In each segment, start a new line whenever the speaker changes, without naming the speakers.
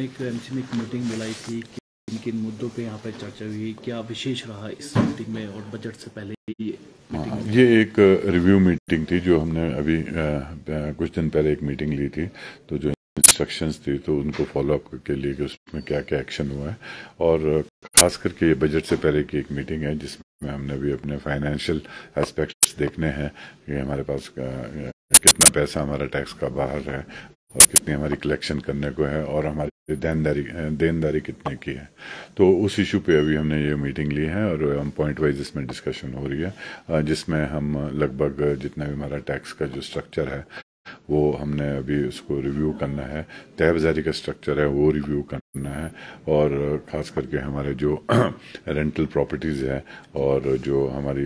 एक MC M एक meeting बुलाई थी कि किन किन मुद्दों पे यहाँ पे चर्चा हुई क्या विशेष रहा इस मीटिंग में और बजट से पहले ये हाँ, ये एक रिव्यू मीटिंग थी जो हमने अभी कुछ दिन पहले एक मीटिंग ली थी तो जो इंस्ट्रक्शंस थी तो उनको फॉलोअप के लिए कि उसमें क्या क्या एक्शन हुआ है और खास करके ये बजट से पहले की एक मीटिंग है जिसमें हमने भी अपने फाइनेंशियल एस्पेक्ट्स देखने हैं कि हमारे पास कितना पैसा हमारा टैक्स का बाहर है और कितनी हमारी कलेक्शन करने को है और हमारी देनदारी देनदारी कितने की है तो उस इशू पे अभी हमने ये मीटिंग ली है और हम पॉइंट वाइज इसमें डिस्कशन हो रही है जिसमें हम लगभग जितना भी हमारा टैक्स का जो स्ट्रक्चर है वो हमने अभी उसको रिव्यू करना है तयबाजारी का स्ट्रक्चर है वो रिव्यू करना है और ख़ास करके हमारे जो रेंटल प्रॉपर्टीज़ है और जो हमारी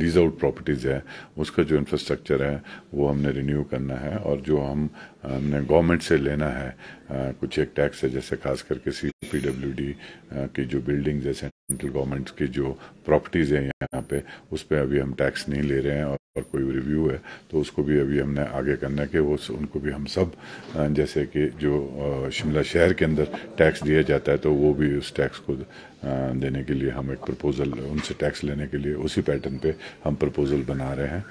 लीज आउट प्रॉपर्टीज़ है उसका जो इंफ्रास्ट्रक्चर है वो हमने रिन्यू करना है और जो हम हमने गवर्नमेंट से लेना है कुछ एक टैक्स है जैसे खास करके सी पी डब्ल्यू डी की जो बिल्डिंग्स है सेंट्रल गवर्नमेंट की जो प्रॉपर्टीज़ हैं यहाँ पे उस पर अभी हम टैक्स नहीं ले रहे हैं और पर कोई रिव्यू है तो उसको भी अभी हमने आगे करने के वो उनको भी हम सब जैसे कि जो शिमला शहर के अंदर टैक्स दिया जाता है तो वो भी उस टैक्स को देने के लिए हम एक प्रपोज़ल उनसे टैक्स लेने के लिए उसी पैटर्न पे हम प्रपोज़ल बना रहे हैं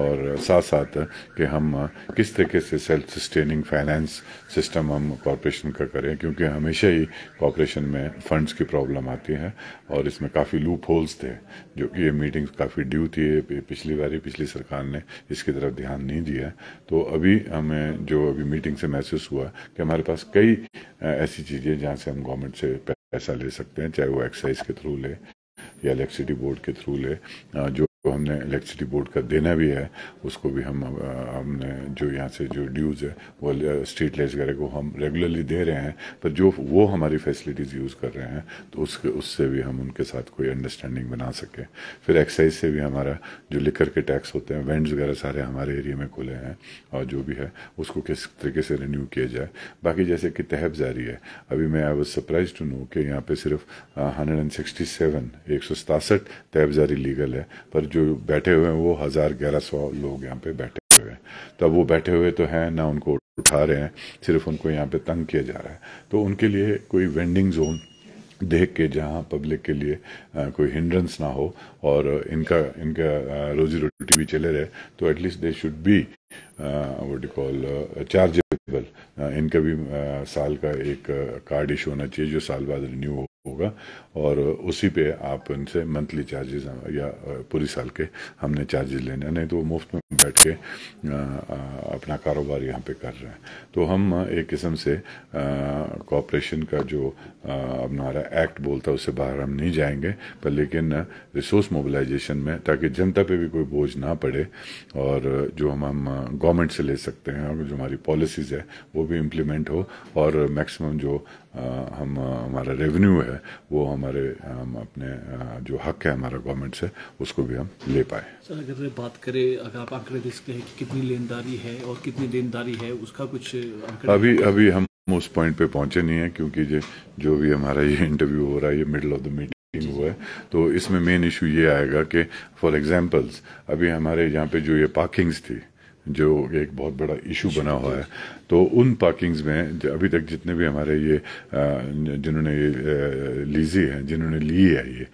और साथ साथ कि हम किस तरीके से सेल्फ सस्टेनिंग फाइनेंस सिस्टम हम कॉरपोरेशन का करें क्योंकि हमेशा ही कॉरपोरेशन में फंड्स की प्रॉब्लम आती है और इसमें काफ़ी लूप होल्स थे जो कि ये मीटिंग्स काफ़ी ड्यू थी पिछली बारी पिछली सरकार ने इसकी तरफ ध्यान नहीं दिया तो अभी हमें जो अभी मीटिंग से महसूस हुआ कि हमारे पास कई ऐसी चीज़ें जहाँ से हम गवर्नमेंट से पैसा ले सकते हैं चाहे वो एक्साइज के थ्रू ले या इलेक्ट्रिसिटी बोर्ड के थ्रू ले जो तो हमने इलेक्ट्रिसिटी बोर्ड का देना भी है उसको भी हम हमने जो यहाँ से जो ड्यूज़ है वो स्ट्रीट लाइट्स वगैरह को हम रेगुलरली दे रहे हैं पर जो वो हमारी फैसिलिटीज़ यूज़ कर रहे हैं तो उसके उससे भी हम उनके साथ कोई अंडरस्टैंडिंग बना सकें फिर एक्साइज से भी हमारा जो लिकर के टैक्स होते हैं वेंड्स वगैरह सारे हमारे एरिया में खुले हैं और जो भी है उसको किस तरीके से रिन्यू किया जाए बाकी जैसे कि तहब जारी है अभी मैं I was surprise to know कि यहाँ पे सिर्फ हंड्रेड एंड सिक्सटी सेवन एक सौ सतासठ तहब जारी लीगल है पर जो जो बैठे हुए हैं वो हजार ग्यारह सौ लोग यहाँ पे बैठे हुए हैं तब तो वो बैठे हुए तो हैं ना उनको उठा रहे हैं सिर्फ उनको यहाँ पे तंग किया जा रहा है तो उनके लिए कोई वेंडिंग जोन देख के जहाँ पब्लिक के लिए कोई हिंड्रेंस ना हो और इनका इनका रोजी रोटी भी चले रहे तो at least they should be what call chargeable इनका भी साल का एक कार्ड इशू होना चाहिए जो साल बाद रिन्यू हो होगा और उसी पे आप उनसे मंथली चार्जेस या पूरी साल के हमने चार्जेस लेने नहीं तो वो मुफ्त में बैठ के अपना कारोबार यहाँ पे कर रहे हैं तो हम एक किस्म से कॉपरेशन का जो हमारा एक्ट बोलता है उससे बाहर हम नहीं जाएंगे पर लेकिन रिसोर्स मोबिलाइजेशन में ताकि जनता पे भी कोई बोझ ना पड़े और जो हम हम गवर्नमेंट से ले सकते हैं और जो हमारी पॉलिसीज़ है वो भी इम्प्लीमेंट हो और मैक्सिमम जो हम हमारा रेवेन्यू है वो हमारे हम अपने जो हक है हमारा गवर्नमेंट से उसको भी हम ले पाए सर अगर बात करें अगर आप आंकड़े देख सकते हैं कि कितनी लेनदारी है और कितनी देनदारी है उसका कुछ अभी अभी हम उस पॉइंट पे पहुंचे नहीं है क्योंकि जो जो भी हमारा ये इंटरव्यू हो रहा है ये मिडल ऑफ द मीटिंग हुआ है तो इसमें मेन इशू ये आएगा कि फॉर एग्जांपल्स अभी हमारे यहाँ पे जो ये पार्किंग्स थी जो एक बहुत बड़ा इशू बना हुआ है तो उन पार्किंग्स में अभी तक जितने भी हमारे ये जिन्होंने ये लीजी हैं जिन्होंने ली है ये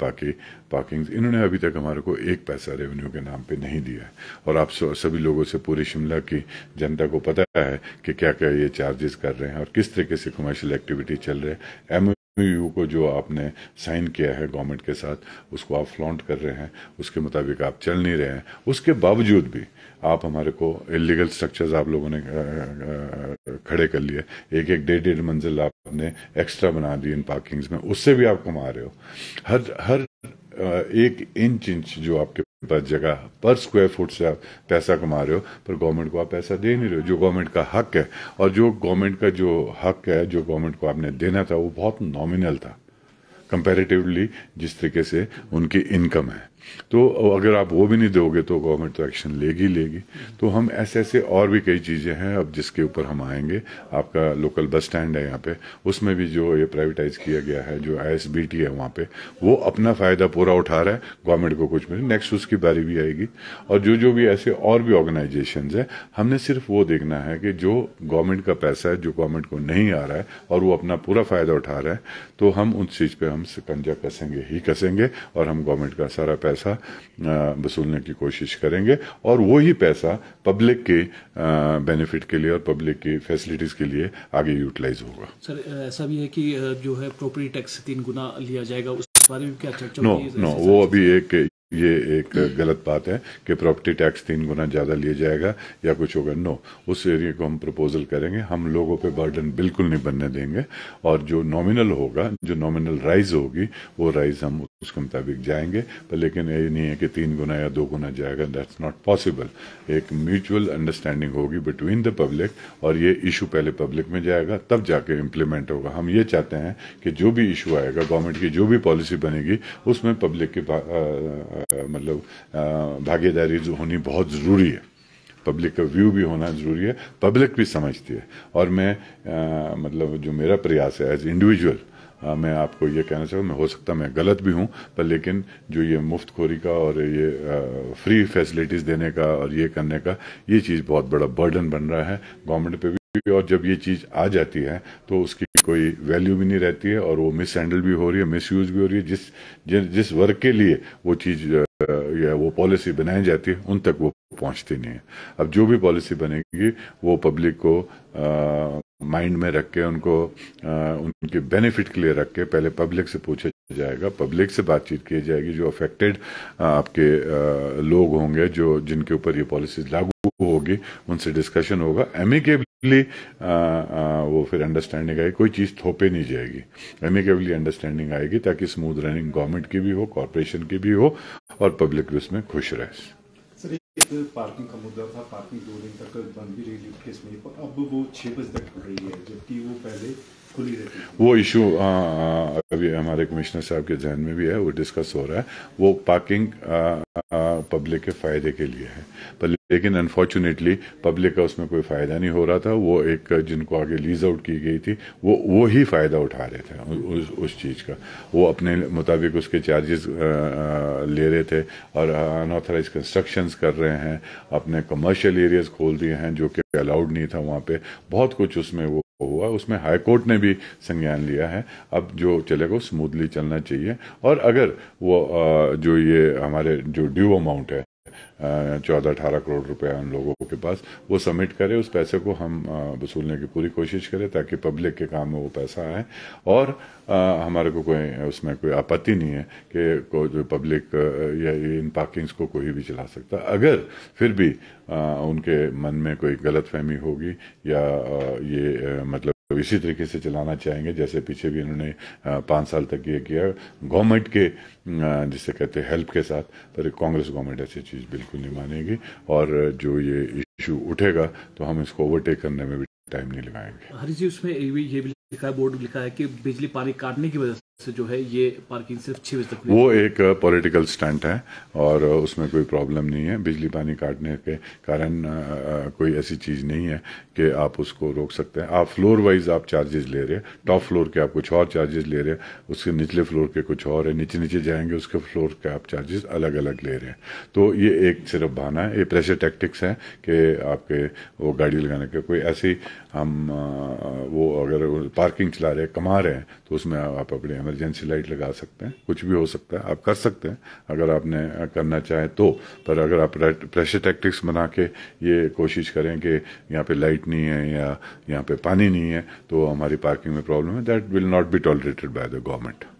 पार्किंग पार्किंग्स इन्होंने अभी तक हमारे को एक पैसा रेवेन्यू के नाम पे नहीं दिया है और आप सभी लोगों से पूरे शिमला की जनता को पता है कि क्या क्या ये चार्जेस कर रहे हैं और किस तरीके से कमर्शियल एक्टिविटी चल रहे हैं एम यू को जो आपने साइन किया है गवर्नमेंट के साथ उसको आप फ्लॉन्ट कर रहे हैं उसके मुताबिक आप चल नहीं रहे हैं उसके बावजूद भी आप हमारे को इलीगल स्ट्रक्चर्स आप लोगों ने खड़े कर लिए एक एक डेढ़ डेढ़ मंजिल आपने एक्स्ट्रा बना दी इन पार्किंग्स में उससे भी आप कमा रहे हो हर हर एक इंच इंच जो आपके पास जगह पर स्क्वायर फुट से आप पैसा कमा रहे हो पर गवर्नमेंट को आप पैसा दे नहीं रहे हो जो गवर्नमेंट का हक है और जो गवर्नमेंट का जो हक है जो गवर्नमेंट को आपने देना था वो बहुत नॉमिनल था कंपेरेटिवली जिस तरीके से उनकी इनकम है तो अगर आप वो भी नहीं दोगे तो गवर्नमेंट तो एक्शन लेगी लेगी तो हम ऐसे ऐसे और भी कई चीज़ें हैं अब जिसके ऊपर हम आएंगे आपका लोकल बस स्टैंड है यहाँ पे उसमें भी जो ये प्राइवेटाइज किया गया है जो आई है वहाँ पे वो अपना फ़ायदा पूरा उठा रहा है गवर्नमेंट को कुछ मिले नेक्स्ट उसकी बारी भी आएगी और जो जो भी ऐसे और भी ऑर्गेनाइजेशन है हमने सिर्फ वो देखना है कि जो गवर्नमेंट का पैसा है जो गवर्नमेंट को नहीं आ रहा है और वो अपना पूरा फ़ायदा उठा रहा है तो हम उस चीज़ पर हम सिकंजा कसेंगे ही कसेंगे और हम गवर्नमेंट का सारा पैसा पैसा वसूलने की कोशिश करेंगे और वो ही पैसा पब्लिक के बेनिफिट के लिए और पब्लिक की फैसिलिटीज के लिए आगे यूटिलाइज होगा सर ऐसा भी है कि जो है प्रॉपर्टी टैक्स तीन गुना लिया जाएगा उस बारे में क्या चर्चा नो नो वो अभी एक ये एक गलत बात है कि प्रॉपर्टी टैक्स तीन गुना ज़्यादा लिया जाएगा या कुछ होगा नो उस एरिया को हम प्रपोजल करेंगे हम लोगों पे बर्डन बिल्कुल नहीं बनने देंगे और जो नॉमिनल होगा जो नॉमिनल राइज होगी वो राइज हम उसके मुताबिक जाएंगे पर लेकिन ये नहीं है कि तीन गुना या दो गुना जाएगा दैट्स नॉट पॉसिबल एक म्यूचुअल अंडरस्टैंडिंग होगी बिटवीन द पब्लिक और ये इशू पहले पब्लिक में जाएगा तब जाके इम्प्लीमेंट होगा हम ये चाहते हैं कि जो भी इशू आएगा गवर्नमेंट की जो भी पॉलिसी बनेगी उसमें पब्लिक की मतलब भागीदारी होनी बहुत ज़रूरी है पब्लिक का व्यू भी होना ज़रूरी है पब्लिक भी समझती है और मैं आ, मतलब जो मेरा प्रयास है एज इंडिविजुअल आ, हाँ, मैं आपको ये कहना चाहूँ मैं हो सकता मैं गलत भी हूँ पर लेकिन जो ये मुफ्त खोरी का और ये आ, फ्री फैसिलिटीज़ देने का और ये करने का ये चीज़ बहुत बड़ा बर्डन बन रहा है गवर्नमेंट पे भी और जब ये चीज आ जाती है तो उसकी कोई वैल्यू भी नहीं रहती है और वो मिस हैंडल भी हो रही है मिस यूज भी हो रही है जिस जिस, वर्ग के लिए वो चीज या वो पॉलिसी बनाई जाती है उन तक वो पहुंचती नहीं है अब जो भी पॉलिसी बनेगी वो पब्लिक को आ, माइंड में रख के उनको आ, उनके बेनिफिट के लिए रख के पहले पब्लिक से पूछा जाएगा पब्लिक से बातचीत की जाएगी जो अफेक्टेड आपके आ, लोग होंगे जो जिनके ऊपर ये पॉलिसीज लागू होगी उनसे डिस्कशन होगा एमिकेबली वो फिर अंडरस्टैंडिंग आएगी कोई चीज थोपे नहीं जाएगी एमिकेबली अंडरस्टैंडिंग आएगी ताकि स्मूथ रनिंग गवर्नमेंट की भी हो कॉरपोरेशन की भी हो और पब्लिक भी उसमें खुश रहे एक पार्किंग का मुद्दा था पार्किंग दो दिन तक बंद भी रही लिफ्ट केस में पर अब वो छः बजे तक खुल रही है जबकि वो पहले खुली रहती है वो इशू अभी हमारे कमिश्नर साहब के जहन में भी है वो डिस्कस हो रहा है वो पार्किंग पब्लिक के फायदे के लिए है पर लेकिन अनफॉर्चुनेटली पब्लिक का उसमें कोई फायदा नहीं हो रहा था वो एक जिनको आगे लीज आउट की गई थी वो वो ही फायदा उठा रहे थे उस, उस चीज़ का वो अपने मुताबिक उसके चार्जेस ले रहे थे और अनऑथराइज कंस्ट्रक्शंस कर रहे हैं अपने कमर्शियल एरियाज खोल दिए हैं जो कि अलाउड नहीं था वहाँ पे बहुत कुछ उसमें वो हुआ उसमें हाईकोर्ट ने भी संज्ञान लिया है अब जो चलेगा स्मूथली चलना चाहिए और अगर वो जो ये हमारे जो ड्यू अमाउंट है चौदह अठारह करोड़ रुपया उन लोगों के पास वो सबमिट करे उस पैसे को हम वसूलने की पूरी कोशिश करें ताकि पब्लिक के काम में वो पैसा आए और आ, हमारे को कोई उसमें कोई आपत्ति नहीं है कि को जो पब्लिक या इन पार्किंग्स को कोई भी चला सकता अगर फिर भी आ, उनके मन में कोई गलत फहमी होगी या ये मतलब मतलब इसी तरीके से चलाना चाहेंगे जैसे पीछे भी इन्होंने पाँच साल तक ये किया गवर्नमेंट के जिसे कहते हैं हेल्प के साथ पर कांग्रेस गवर्नमेंट ऐसी चीज़ बिल्कुल नहीं मानेगी और जो ये इशू उठेगा तो हम इसको ओवरटेक करने में भी टाइम नहीं लगाएंगे हरी जी उसमें ये भी लिखा है बोर्ड लिखा है कि बिजली पानी काटने की वजह से से जो है ये पार्किंग सिर्फ छह बजे तक वो एक पॉलिटिकल स्टंट है और उसमें कोई प्रॉब्लम नहीं है बिजली पानी काटने के कारण कोई ऐसी चीज़ नहीं है कि आप उसको रोक सकते हैं आप फ्लोर वाइज आप चार्जेस ले रहे हैं टॉप फ्लोर के आप कुछ और चार्जेस ले रहे हैं उसके निचले फ्लोर के कुछ और है नीचे नीचे जाएंगे उसके फ्लोर के आप चार्जेस अलग अलग ले रहे हैं तो ये एक सिर्फ बहाना है ये प्रेशर टेक्टिक्स है कि आपके वो गाड़ी लगाने के कोई ऐसी हम वो अगर पार्किंग चला रहे हैं कमा रहे हैं तो उसमें आप अपनी इमरजेंसी लाइट लगा सकते हैं कुछ भी हो सकता है आप कर सकते हैं अगर आपने करना चाहे तो पर अगर आप प्रेशर टैक्टिक्स बना के ये कोशिश करें कि यहाँ पे लाइट नहीं है या यहाँ पे पानी नहीं है तो हमारी पार्किंग में प्रॉब्लम है that will not be tolerated by the government